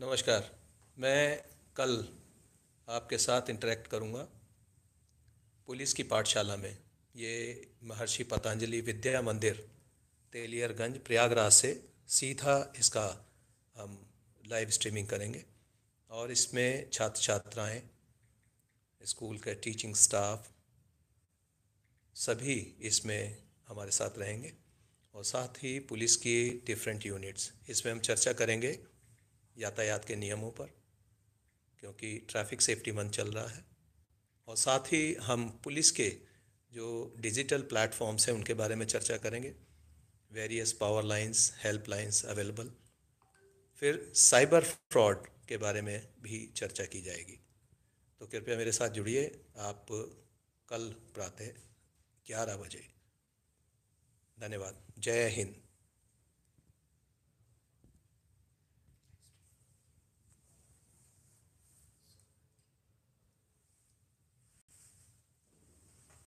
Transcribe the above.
नमस्कार मैं कल आपके साथ इंटरेक्ट करूंगा पुलिस की पाठशाला में ये महर्षि पतंजलि विद्या मंदिर तेलियरगंज प्रयागराज से सीधा इसका हम लाइव स्ट्रीमिंग करेंगे और इसमें छात्र छात्राएं स्कूल के टीचिंग स्टाफ सभी इसमें हमारे साथ रहेंगे और साथ ही पुलिस की डिफरेंट यूनिट्स इसमें हम चर्चा करेंगे यातायात के नियमों पर क्योंकि ट्रैफिक सेफ्टी मंथ चल रहा है और साथ ही हम पुलिस के जो डिजिटल प्लेटफॉर्म्स हैं उनके बारे में चर्चा करेंगे various power lines help lines available फिर साइबर फ्रॉड के बारे में भी चर्चा की जाएगी तो कृपया मेरे साथ जुड़िए आप कल प्रातः ग्यारह बजे धन्यवाद जय हिंद